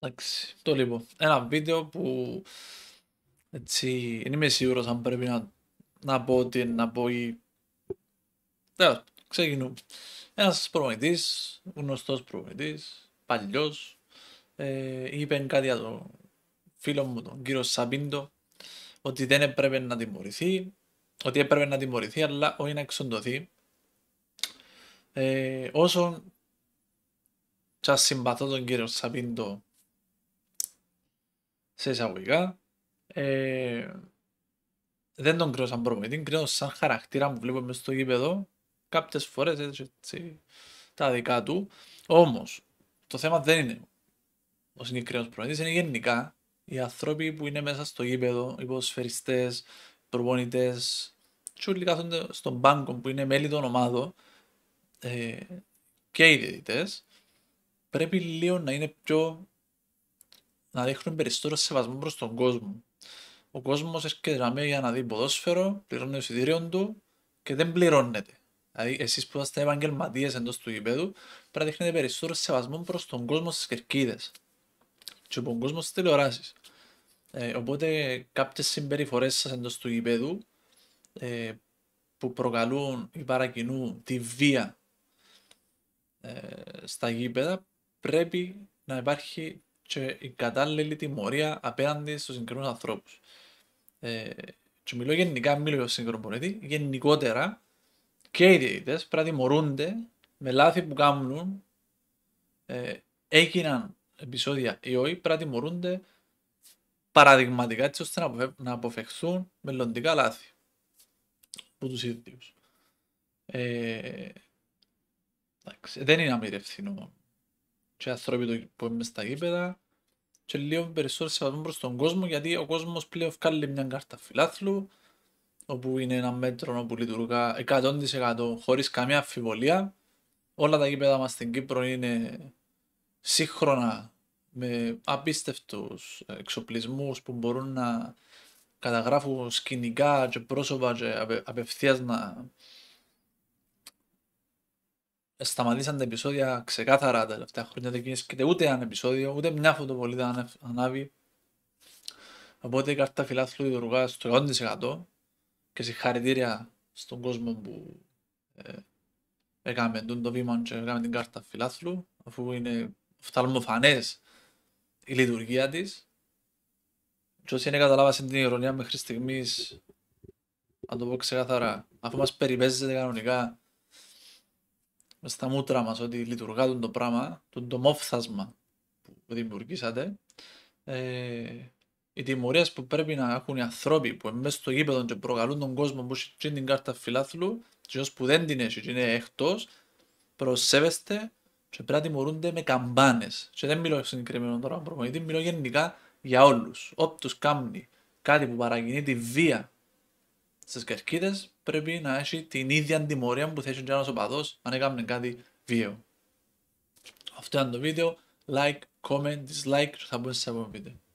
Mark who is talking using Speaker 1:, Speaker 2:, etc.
Speaker 1: Εντάξει, το λίγο. Ένα βίντεο που έτσι, δεν είμαι σίγουρος αν πρέπει να, να πω ότι να πω ή... Τέλος, ξεκινούμε. Ένας προμηθευτή, γνωστός προμηθευτή, παλιός, ε, είπε κάτι για τον φίλο μου, τον κύριο Σαμπίντο, ότι δεν έπρεπε να τιμωρηθεί, ότι έπρεπε να τιμωρηθεί, αλλά όχι να εξοντωθεί. Ε, όσον σας συμπαθώ τον κύριο Σαμπίντο σε εισαγωγικά. Ε, δεν τον κρίνω σαν προμηθή, κρίνω σαν χαρακτήρα που βλέπουμε στο γήπεδο. Κάποιες φορές τα δικά του. Όμως, το θέμα δεν είναι ο συγκεκριμένος προμηθή, είναι γενικά οι άνθρωποι που είναι μέσα στο γήπεδο, οι προπονητές, τσούλοι κάθονται στον πάγκο που είναι μέλη των ομάδων ε, και οι διαιτητές, πρέπει λίγο να είναι πιο να δείχνουν περισσότερο σεβασμό προς τον κόσμο. Ο κόσμος έρχεται να για να δει ποδόσφαιρο, πληρώνει το εισιτήριο του και δεν πληρώνεται. Δηλαδή, εσείς που είστε επαγγελματίες εντός του γηπέδου, πρέπει να δείχνετε περισσότερο σεβασμό προς τον κόσμο στις κερκίδες. και τον κόσμο στις τηλεοράσεις. Ε, οπότε, κάποιες συμπεριφορές σας εντός του γηπέδου ε, που προκαλούν ή παρακινούν τη βία ε, στα γήπεδα, πρέπει να υπάρχει και η κατάλληλη τιμωρία απέναντι στους συγκεκριμένους ανθρώπους. Ε, και μιλώ γενικά, μιλώ για σύγχρονο πολίτη, γενικότερα και οι διαιτητές πρέπει να τιμωρούνται με λάθη που κάνουν, ε, έγιναν επεισόδια ή όχι, πρέπει να τιμωρούνται παραδειγματικά έτσι ώστε να, αποφευχθούν μελλοντικά λάθη από τους ίδιους. Ε, εντάξει, δεν είναι αμοιρευθύνο και άνθρωποι που είμαι στα γήπεδα και λίγο περισσότερο σεβασμό προς τον κόσμο γιατί ο κόσμος πλέον βγάλει μια κάρτα φιλάθλου όπου είναι ένα μέτρο που λειτουργά 100% χωρίς καμία αμφιβολία όλα τα γήπεδα μας στην Κύπρο είναι σύγχρονα με απίστευτους εξοπλισμούς που μπορούν να καταγράφουν σκηνικά και πρόσωπα και απευθείας να σταματήσαν τα επεισόδια ξεκάθαρα τα τελευταία χρόνια. Δεν γίνεται ούτε ένα επεισόδιο, ούτε μια φωτοβολίδα ανάβει. Οπότε η κάρτα φιλάθλου λειτουργάς στο 100% και συγχαρητήρια στον κόσμο που ε, έκαμε το βήμα και έκαμε την κάρτα φιλάθλου αφού είναι φθαλμοφανές η λειτουργία της. και όσοι είναι καταλάβασαν την ηρωνία μέχρι στιγμής, να το πω ξεκάθαρα αφού μας περιπέζεται κανονικά μες στα μούτρα μας ότι λειτουργά το πράγμα, το τομόφθασμα που δημιουργήσατε, ε, οι τιμωρίες που πρέπει να έχουν οι ανθρώποι που μέσα στο γήπεδο και προκαλούν τον κόσμο που έχει την κάρτα φιλάθλου και όσοι που δεν την έχει και είναι εκτός, προσέβεστε και πρέπει να τιμωρούνται με καμπάνες Και δεν μιλώ συγκεκριμένο τώρα γιατί μιλώ γενικά για όλους. Όποιος κάνει κάτι που παρακινεί τη βία στις κερκίδες πρέπει να έχει την ίδια τιμωρία που θα έχει ο οπαδό αν έκανε κάτι βίαιο. Αυτό ήταν το βίντεο. Like, comment, dislike, θα μπούμε σε επόμενο βίντεο.